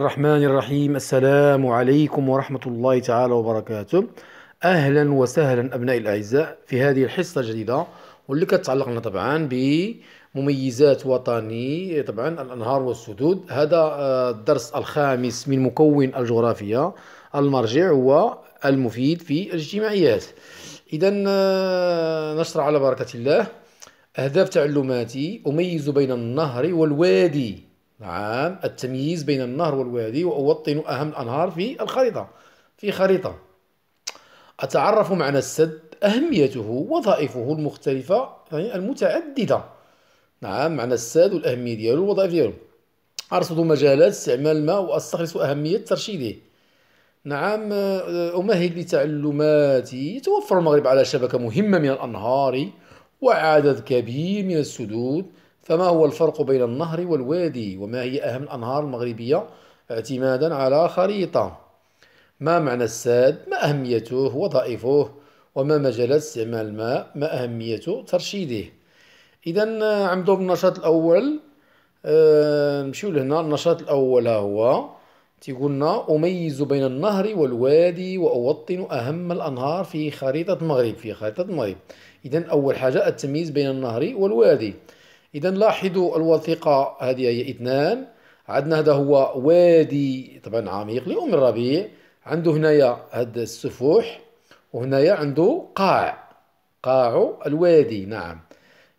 الرحمن الرحيم السلام عليكم ورحمة الله تعالى وبركاته أهلا وسهلا أبنائي الأعزاء في هذه الحصة الجديدة واللي كتتعلق لنا طبعا بمميزات وطني طبعا الأنهار والسدود هذا آه، الدرس الخامس من مكون الجغرافيا المرجع هو المفيد في الاجتماعيات إذا آه، نشرع على بركة الله أهداف تعلماتي أميز بين النهر والوادي نعم التمييز بين النهر والوادي وأوطن أهم الأنهار في الخريطة في خريطة أتعرف معنى السد أهميته وظائفه المختلفة يعني المتعددة نعم معنى السد والأهمية ديالو والوظائف ديالو أرصد مجالات استعمال الماء وأستخلص أهمية ترشيده نعم آه، أمهد لتعلماتي يتوفر المغرب على شبكة مهمة من الأنهار وعدد كبير من السدود فما هو الفرق بين النهر والوادي وما هي أهم الأنهار المغربية اعتمادا على خريطة ما معنى الساد ما أهميته وظائفه وما مجالات استعمال الماء ما أهمية ترشيده إذا آه، عمدوا بالنشاط الأول أه نمشيو لهنا النشاط الأول هو تيقولنا أميز بين النهر والوادي وأوطن أهم الأنهار في خريطة المغرب في خريطة المغرب إذا أول حاجة التمييز بين النهر والوادي إذا لاحظوا الوثيقة هذه هي اثنان عندنا هذا هو وادي طبعا عميق لأم الربيع عنده هنايا هذا السفوح وهنايا عنده قاع قاع الوادي نعم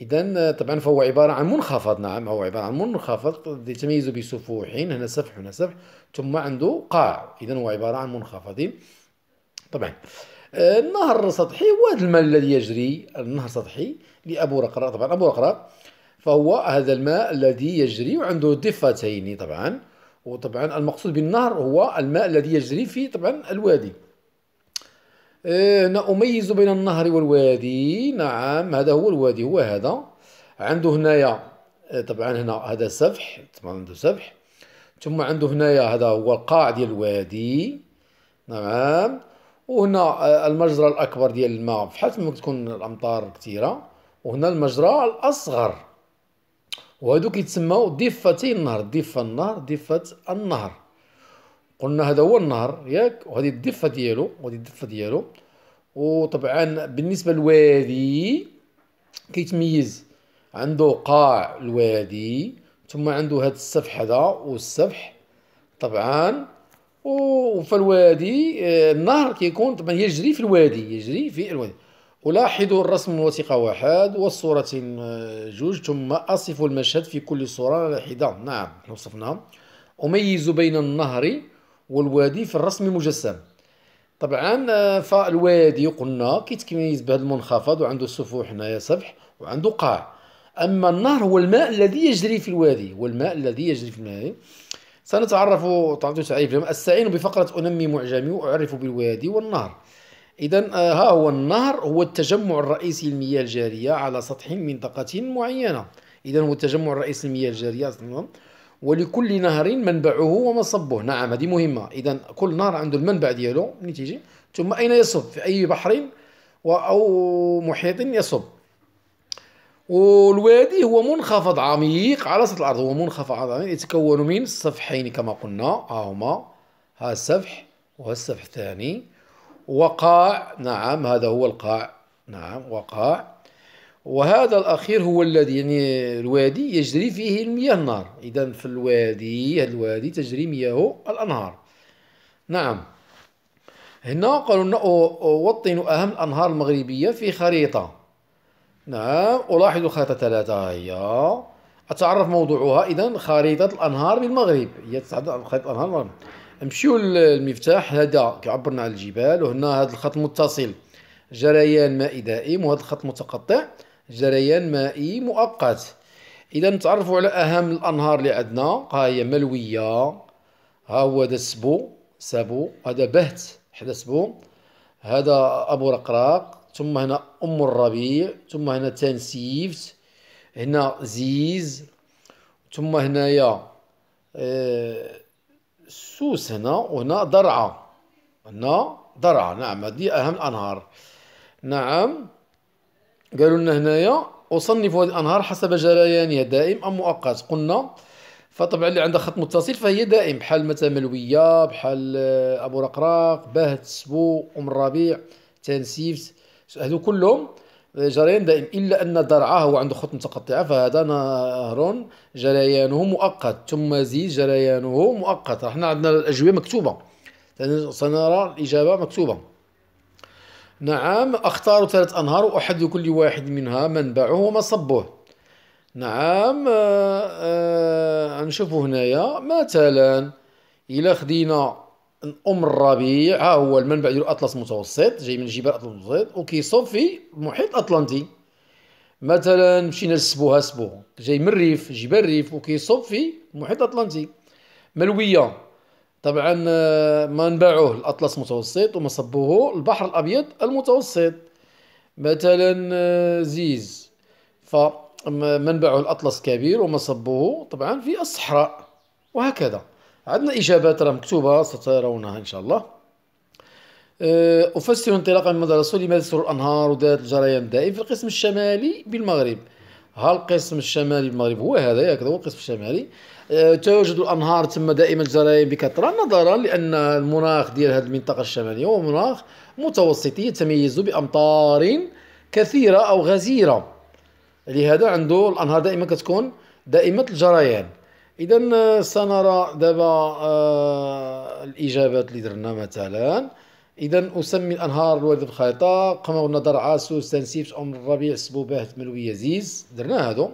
إذا طبعا فهو عبارة عن منخفض نعم هو عبارة عن منخفض يتميز بسفوح هنا سفح هنا سفح ثم عنده قاع إذا هو عبارة عن منخفض طبعا النهر السطحي هو الماء الذي يجري النهر السطحي لأبو رقراق طبعا أبو رقراق فهو هذا الماء الذي يجري وعنده ضفتين طبعا وطبعا المقصود بالنهر هو الماء الذي يجري في طبعا الوادي هنا آه، أميز بين النهر والوادي نعم هذا هو الوادي هو هذا عنده هنايا آه، طبعا هنا هذا سفح طبعا عنده سفح ثم عنده هنايا هذا هو القاع ديال الوادي نعم وهنا آه، المجرى الأكبر ديال الماء فحال ما تكون الأمطار كثيرة وهنا المجرى الأصغر وهادو كيتسموا ضفتي النهر ضفه النهر ضفه النهر قلنا هذا هو النهر ياك وهذه الضفه ديالو وهذه الضفه ديالو وطبعا بالنسبه للوادي كيتميز عنده قاع الوادي ثم عنده هاد السفح هذا والسفح طبعا وفي الوادي آه، النهر كيكون طبعا يجري في الوادي يجري في الوادي ألاحظ الرسم الوثيقة واحد والصورة جوج ثم أصف المشهد في كل صورة لاحظة نعم وصفناها أميز بين النهر والوادي في الرسم المجسم طبعا آه، فالوادي قلنا كيتميز بهذا المنخفض وعنده سفوح هنايا سفح وعنده قاع أما النهر هو الماء الذي يجري في الوادي والماء الذي يجري في الوادي سنتعرف تعريف السعين بفقرة أنمي معجمي وأعرف بالوادي والنهر إذا آه، ها هو النهر هو التجمع الرئيسي للمياه الجارية على سطح منطقة معينة إذا هو التجمع الرئيسي للمياه الجارية ولكل نهر منبعه ومصبه نعم هذه مهمة إذا كل نهر عنده المنبع ديالو منين تيجي ثم أين يصب في أي بحر أو محيط يصب والوادي هو منخفض عميق على سطح الأرض هو منخفض عميق يتكون من سفحين كما قلنا ها هما ها السفح وها السفح الثاني وقاع نعم هذا هو القاع نعم وقاع وهذا الأخير هو الذي يعني الوادي يجري فيه المياه النار إذا في الوادي هذا الوادي تجري مياه الأنهار نعم هنا قالوا لنا أوطن أهم الأنهار المغربية في خريطة نعم ألاحظ الخريطة ثلاثة هي أتعرف موضوعها إذا خريطة الأنهار بالمغرب هي خريطة الأنهار بالمغرب نمشيو للمفتاح هذا كعبرنا على الجبال وهنا هذا الخط متصل جريان مائي دائم وهذا الخط متقطع جريان مائي مؤقت اذا نتعرفوا على اهم الانهار اللي عندنا ها هي ملويه ها هو هذا سبو سابو هذا بهت حدا سبو هذا ابو رقراق ثم هنا ام الربيع ثم هنا تنسيفت هنا زيز ثم هنايا آه سوس هنا وهنا درعا هنا درعا نعم هذه أهم الأنهار نعم قالوا لنا هنايا أصنف هذه الأنهار حسب جريانها دائم أم مؤقت قلنا فطبعا اللي عندها خط متصل فهي دائم بحال مثلا ملوية بحال آه، أبو رقراق بهت سبو أم الربيع تنسيفت هذو كلهم جريان دائم إلا أن درعاه هو عنده خط متقطعة فهذا نهر جريانه مؤقت ثم زيد جريانه مؤقت احنا عندنا الأجوبة مكتوبة سنرى الإجابة مكتوبة نعم أختار ثلاث أنهار وأحد كل واحد منها منبعه ومصبه نعم آه, آه،, آه، نشوفوا هنايا مثلا الى خدينا ام الربيع ها هو المنبع ديال الاطلس المتوسط جاي من جبال الاطلس المتوسط وكيصب في المحيط الاطلنطي مثلا مشينا لسبوها سبو جاي من الريف جبال الريف وكيصب في المحيط الاطلنطي ملويه طبعا آه، منبعه الاطلس المتوسط ومصبه البحر الابيض المتوسط مثلا آه، زيز فمنبعه الاطلس كبير ومصبه طبعا في الصحراء وهكذا عندنا اجابات راه مكتوبه سترونها ان شاء الله أه، افسر انطلاقا من مدرسه لماذا تسر الانهار وذات الجريان دائم في القسم الشمالي بالمغرب ها القسم الشمالي بالمغرب هو هذا ياك هو القسم الشمالي أه، توجد الانهار تم دائما الجريان بكثره نظرا لان المناخ ديال هذه المنطقه الشماليه هو مناخ متوسطي يتميز بامطار كثيره او غزيره لهذا عنده الانهار دائما كتكون دائمه الجريان اذا آه، سنرى دابا آه، الاجابات اللي درنا مثلا اذا اسمي الانهار الوارد بالخريطه قمر النظر عاسو تنسيف ام الربيع سبوبه تملوي يزيز درنا هادو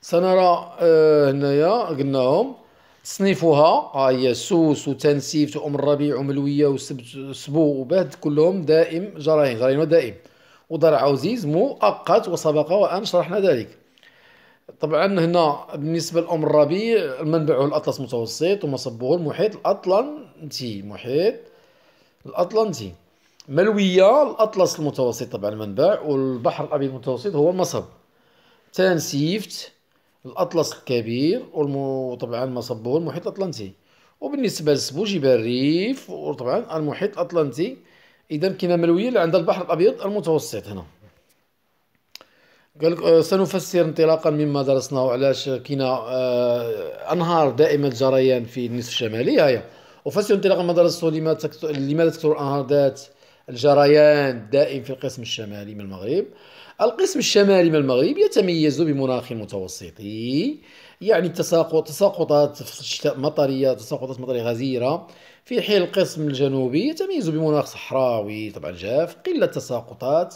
سنرى آه، هنايا قلناهم تصنيفها ها هي سوس وتنسيف ام الربيع وملويه وسبو وبهد كلهم دائم جرائم جرائم دائم ودرع عزيز مؤقت وسبق وان شرحنا ذلك طبعا هنا بالنسبه لام الربيع المنبع هو الاطلس المتوسط ومصبه المحيط الاطلنطي محيط الاطلنطي ملويه الاطلس المتوسط طبعا المنبع والبحر الابيض المتوسط هو المصب تانسيفت الاطلس الكبير وطبعا مصبه المحيط الاطلنطي وبالنسبه لسبو جبال الريف وطبعا المحيط الاطلنطي اذا كاينه ملويه عند البحر الابيض المتوسط هنا قال آه، سنفسر انطلاقا مما درسناه وعلاش كاينه آه، انهار دائمه الجريان في النصف الشمالي هيا آه، افسر انطلاقا مما درسته لماذا تكثر الانهار ذات الجريان الدائم في القسم الشمالي من المغرب القسم الشمالي من المغرب يتميز بمناخ متوسطي يعني تساقط تساقطات في الشتاء مطريه تساقطات مطريه غزيره في حين القسم الجنوبي يتميز بمناخ صحراوي طبعا جاف قله تساقطات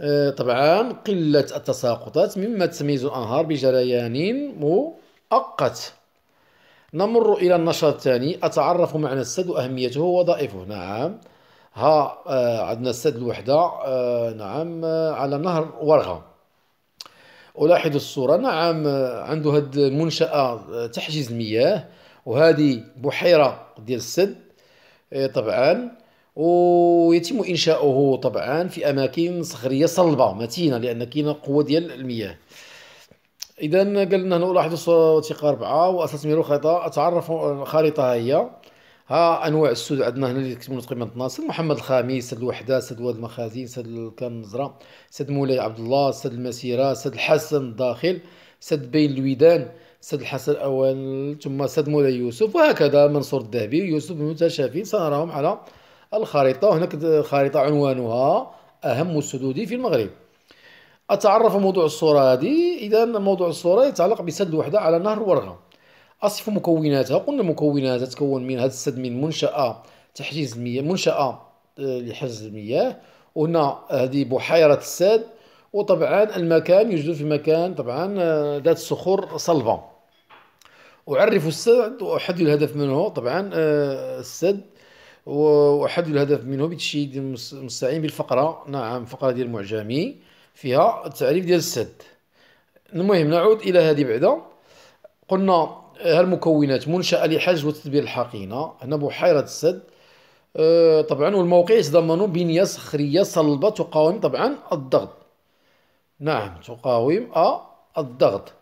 آه، طبعا قلة التساقطات مما تميز الأنهار بجريان مؤقت نمر إلى النشاط الثاني أتعرف معنى السد وأهميته ووظائفه نعم ها آه، عندنا السد الوحدة آه، نعم على نهر ورغة ألاحظ الصورة نعم عنده هاد المنشأة تحجز المياه وهذه بحيرة ديال السد طبعا ويتم انشاؤه طبعا في اماكن صخريه صلبه متينه لان كاينه قوه ديال المياه اذا قال لنا هنا لاحظوا وثيقه آه، ثقه واساس واستثمروا خريطه اتعرفوا خريطه هي ها انواع السود عندنا هنا اللي كتبوا تقريبا 12 محمد الخامس سد الوحده سد واد المخازين سد الكنزره سد مولاي عبد الله سد المسيره سد الحسن الداخل سد بين الويدان سد الحسن الاول ثم سد مولاي يوسف وهكذا منصور الذهبي يوسف المتشافين سنراهم على الخريطة هناك خريطة عنوانها أهم السدود في المغرب أتعرف موضوع الصورة هذه إذا موضوع الصورة يتعلق بسد وحدة على نهر ورغة أصف مكوناتها قلنا مكوناتها تتكون من هذا السد من منشأة تحجيز المياه منشأة آه، لحجز المياه وهنا هذه بحيرة السد وطبعا المكان يوجد في مكان طبعا آه، ذات صخور صلبة أعرف السد وأحدد الهدف منه طبعا آه، السد وأحد الهدف منه بتشييد المستعين بالفقرة نعم فقرة ديال معجمي فيها التعريف ديال السد المهم نعود إلى هذه بعدا قلنا هالمكونات منشأة لحجز وتدبير الحقينة هنا بحيرة السد أه طبعا والموقع يتضمن بنية صخرية صلبة تقاوم طبعا الضغط نعم تقاوم آه، الضغط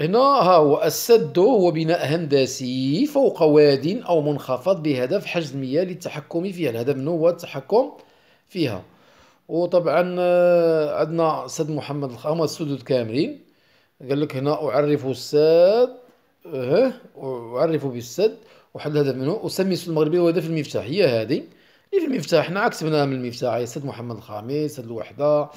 هنا ها هو السد هو بناء هندسي فوق واد أو منخفض بهدف حجز المياه للتحكم فيها الهدف منه هو التحكم فيها وطبعا آه، عندنا سد محمد الخامس السد كاملين قال لك هنا أعرف السد أه أعرف بالسد وحل الهدف منه أسمي السد المغربي هو هدف المفتاح هي هذه اللي في المفتاح حنا عكس من المفتاح سد محمد الخامس سد الوحدة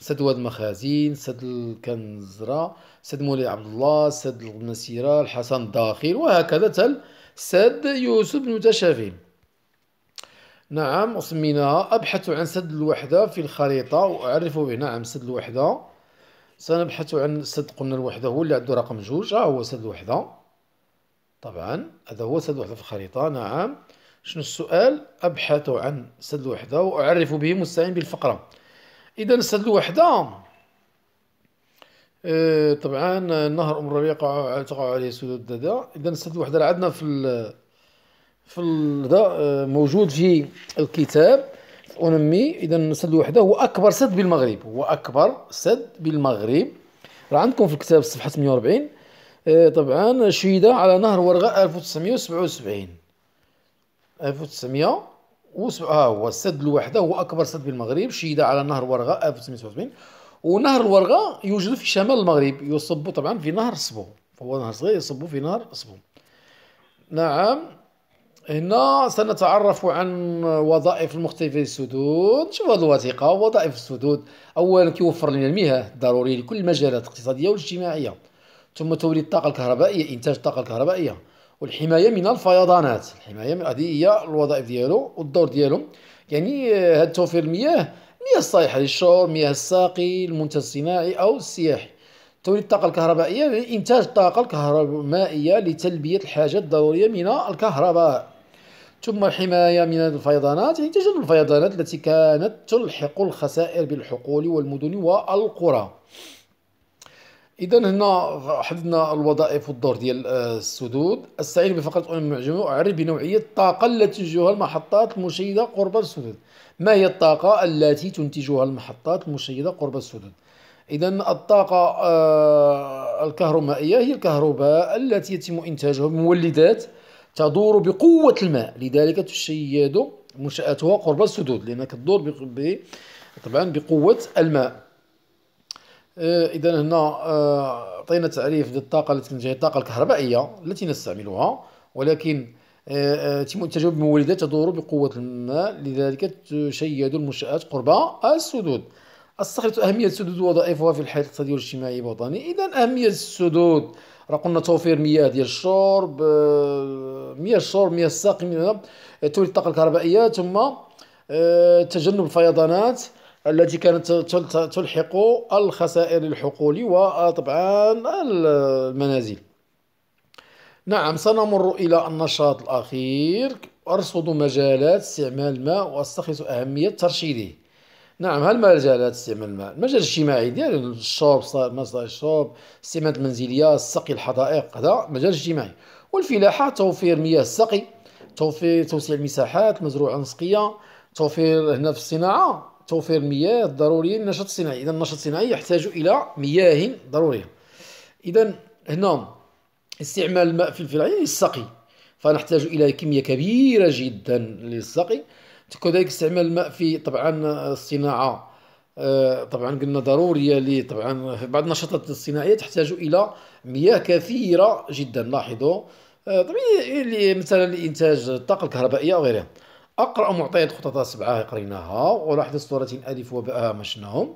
سد واد المخازين سد الكنزرة سد مولاي عبد الله سد المسيرة الحسن الداخل وهكذا تل سد يوسف بن متشافي نعم وسميناها أبحث عن سد الوحدة في الخريطة وأعرفه به نعم سد الوحدة سنبحث عن سد قلنا الوحدة هو اللي عنده رقم جوج ها آه، هو سد الوحدة طبعا هذا هو سد الوحدة في الخريطة نعم شنو السؤال أبحث عن سد الوحدة وأعرف به مستعين بالفقرة اذا هذه الوحده آه، طبعا النهر ام الربيع تقع عليه سدود دادا اذا هذه الوحده عندنا في ال في ال آه، موجود في الكتاب انمي اذا سد الوحده هو اكبر سد بالمغرب هو اكبر سد بالمغرب راه عندكم في الكتاب صفحه 48 آه، طبعا شيده على نهر ورغه 1977 1900 ها آه، هو السد الوحده هو اكبر سد في المغرب شيد على نهر ورغه 1977 ونهر الورغه يوجد في شمال المغرب يصب طبعا في نهر صبو هو نهر صغير يصب في نهر صبو نعم هنا سنتعرف عن وظائف المختلفة للسدود شوف هذه الوثيقة وظائف السدود أولا كيوفر لنا المياه ضروري لكل المجالات الاقتصادية والاجتماعية ثم توليد الطاقة الكهربائية إنتاج الطاقة الكهربائية والحمايه من الفيضانات الحمايه هذه هي الوظائف ديالو والدور ديالو يعني هذا آه، توفير المياه المياه الصالحه للشرب مياه الساقي المنتج الصناعي او السياحي توليد الطاقه الكهربائيه يعني انتاج الطاقه الكهربائيه لتلبيه الحاجه الضروريه من الكهرباء ثم الحمايه من الفيضانات يعني تجنب الفيضانات التي كانت تلحق الخسائر بالحقول والمدن والقرى اذا هنا حددنا الوظائف والدور ديال آه، السدود استعين بفقره ام معجمه واعرف بنوعيه الطاقه التي تنتجها المحطات المشيده قرب السدود ما هي الطاقه التي تنتجها المحطات المشيده قرب السدود اذا الطاقه آه، الكهرومائيه هي الكهرباء التي يتم انتاجها بمولدات تدور بقوه الماء لذلك تشيد منشاتها قرب السدود لانها تدور طبعا بقوه الماء آه، اذا هنا آه، عطينا تعريف للطاقه التي تنتج الطاقه الكهربائيه التي نستعملها ولكن آه، تم تجاوب بمولدات تدور بقوه الماء لذلك تشيد المنشات قرب السدود استخلص اهميه السدود ووظائفها في الحياه الاقتصاديه والاجتماعيه الوطني اذا اهميه السدود راه قلنا توفير مياه ديال الشرب مياه الشرب مياه الساقي توليد الطاقه الكهربائيه ثم تجنب الفيضانات التي كانت تلحق الخسائر الحقول وطبعا آه، المنازل نعم سنمر إلى النشاط الأخير أرصد مجالات استعمال الماء وأستخلص أهمية ترشيده نعم هالمجالات استعمال الماء المجال الاجتماعي ديال الشرب مصدر الشرب السمات المنزلية السقي الحدائق هذا مجال اجتماعي والفلاحة توفير مياه السقي توفير توسيع المساحات المزروعة النسقية توفير هنا في الصناعة توفير المياه الضروريه للنشاط الصناعي اذا النشاط الصناعي يحتاج الى مياه ضروريه اذا هنا استعمال الماء في الفلاحين يعني للسقي فنحتاج الى كميه كبيره جدا للسقي كذلك استعمال الماء في طبعا الصناعه آه، طبعا قلنا ضروريه طبعا بعض النشاطات الصناعيه تحتاج الى مياه كثيره جدا لاحظوا آه، طبعا يعني مثلا لانتاج الطاقه الكهربائيه وغيرها أقرأ معطيات خططها السبعة قريناها ولاحظ صورة ألف وباء مشناهم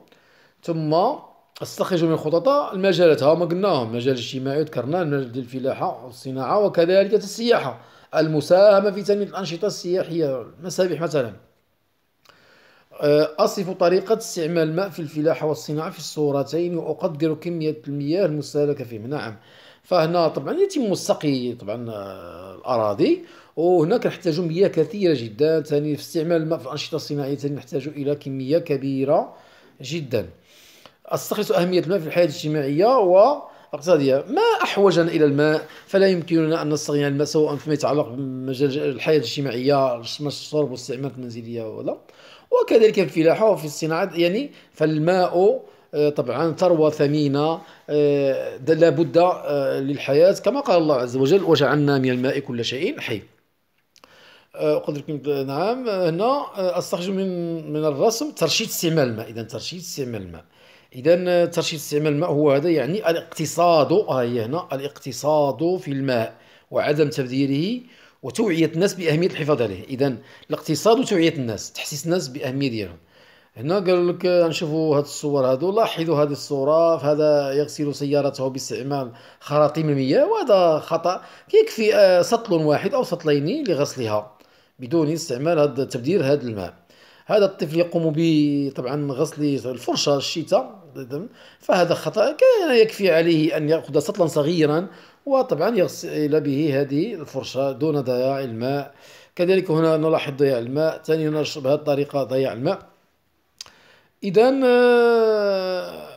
ثم استخرج من خططها المجالات هما قلناهم مجال الاجتماعي ذكرنا المجال ديال الفلاحة والصناعة وكذلك السياحة المساهمة في تنمية الأنشطة السياحية المسابح مثلا آه، أصف طريقة استعمال الماء في الفلاحة والصناعة في الصورتين وأقدر كمية المياه المستهلكة فيهم نعم فهنا طبعا يتم السقي طبعا آه، الأراضي وهناك نحتاج مياه كثيرة جدا ثاني في استعمال الماء في الأنشطة الصناعية ثاني نحتاج إلى كمية كبيرة جدا استخلص أهمية الماء في الحياة الاجتماعية و اقتصاديه ما احوجنا الى الماء فلا يمكننا ان نستغني عن الماء سواء فيما يتعلق بمجال الحياه الاجتماعيه الشرب والاستعمالات المنزليه ولا وكذلك الفلاحه وفي الصناعه يعني فالماء آه، طبعا ثروه ثمينه آه، لابد آه، للحياه كما قال الله عز وجل وجعلنا من الماء كل شيء حي قلت لكم نعم هنا آه، استخرج من من الرسم ترشيد استعمال الماء اذا ترشيد استعمال الماء اذا آه، ترشيد استعمال الماء هو هذا يعني الاقتصاد ها آه، هي هنا الاقتصاد في الماء وعدم تبذيره وتوعيه الناس باهميه الحفاظ عليه اذا الاقتصاد وتوعيه الناس تحسيس الناس باهميه ديالهم هنا قال لك نشوفوا هاد الصور هادو لاحظوا هذه الصوره فهذا يغسل سيارته باستعمال خراطيم المياه وهذا خطا يكفي سطل واحد او سطلين لغسلها بدون استعمال هذا تبديل هذا الماء هذا الطفل يقوم ب طبعا غسل الفرشه الشتاء فهذا خطا كان يكفي عليه ان ياخذ سطلا صغيرا وطبعا يغسل به هذه الفرشه دون ضياع الماء كذلك هنا نلاحظ ضياع الماء ثاني نشرب بهذه الطريقه ضياع الماء اذا آه،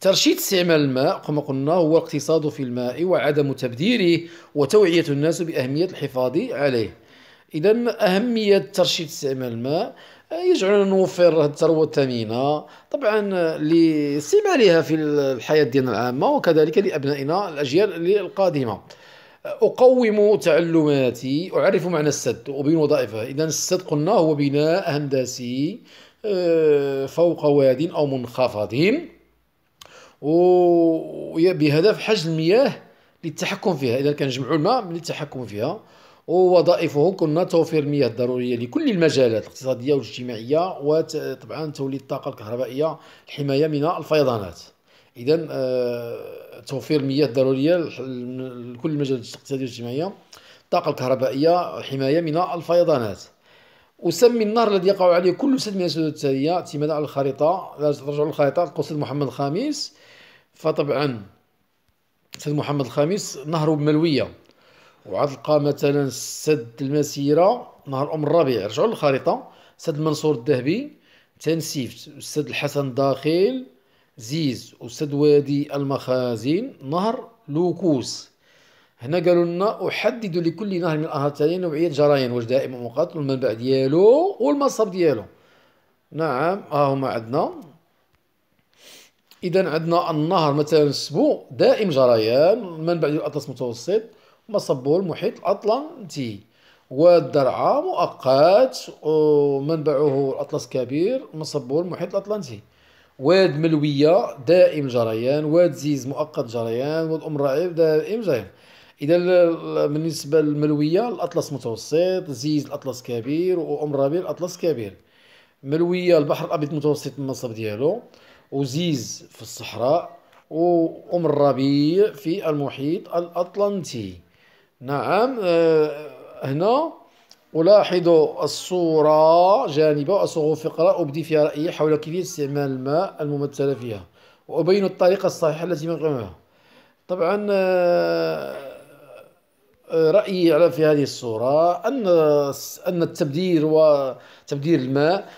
ترشيد استعمال الماء كما قلنا هو الاقتصاد في الماء وعدم تبديره وتوعيه الناس باهميه الحفاظ عليه اذا اهميه ترشيد استعمال الماء آه، يجعلنا نوفر الثروه الثمينه طبعا آه، لاستعمالها في الحياه ديالنا العامه وكذلك لابنائنا الاجيال القادمه اقوم تعلماتي اعرف معنى السد وبين وظائفه اذا السد قلنا هو بناء هندسي آه، فوق واد او منخفض وبهدف حجز المياه للتحكم فيها اذا كنجمعوا الماء للتحكم فيها ووظائفه كنا توفير المياه الضرورية لكل المجالات الاقتصادية والاجتماعية وطبعا توليد الطاقة الكهربائية الحماية من الفيضانات إذا آه، توفير المياه الضرورية لكل المجالات الاقتصادية والاجتماعية الطاقة الكهربائية الحماية من الفيضانات أسمي النهر الذي يقع عليه كل سد من السدود التالية اعتمادا على الخريطة لا ترجع للخريطة القصد محمد الخامس فطبعا سيد محمد الخامس نهر ملوية وعطلقة مثلا سد المسيرة نهار أم الربيع رجعوا للخريطة سد المنصور الذهبي تنسيفت سد الحسن داخل زيز وسد وادي المخازين نهر لوكوس هنا قالوا لنا احدد لكل نهر من الاهرتين نوعيه جرايين واش دائم ومقاتل والمنبع ديالو والمصب ديالو نعم ها هما عندنا اذا عندنا النهر مثلا السبو دائم جريان المنبع ديال الاطلس المتوسط مصبو المحيط الأطلنطي والدرعة مؤقت ومنبعه الأطلس كبير مصبو المحيط الأطلنطي واد ملوية دائم جريان واد زيز مؤقت جريان واد أم دائم جريان إذا بالنسبة للملوية الأطلس متوسط زيز الأطلس كبير وأم الأطلس كبير ملوية البحر الأبيض متوسط المنصب ديالو وزيز في الصحراء وأم الربيع في المحيط الأطلنطي نعم آه، هنا ألاحظ الصورة جانبة وأصوغ فقرة أبدي فيها رأيي حول كيفية استعمال الماء الممثلة فيها وأبين الطريقة الصحيحة التي نقومها طبعا آه، آه، رأيي على في هذه الصورة أن أن التبدير وتبدير الماء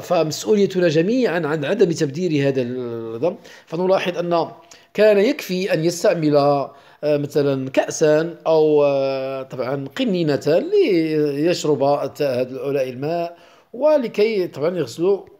فمسؤوليتنا جميعا عن عدم تبدير هذا الدم فنلاحظ أن كان يكفي أن يستعمل آه، مثلا كأسا أو آه، طبعا قنينة ليشرب هؤلاء الماء ولكي طبعا يغسلوا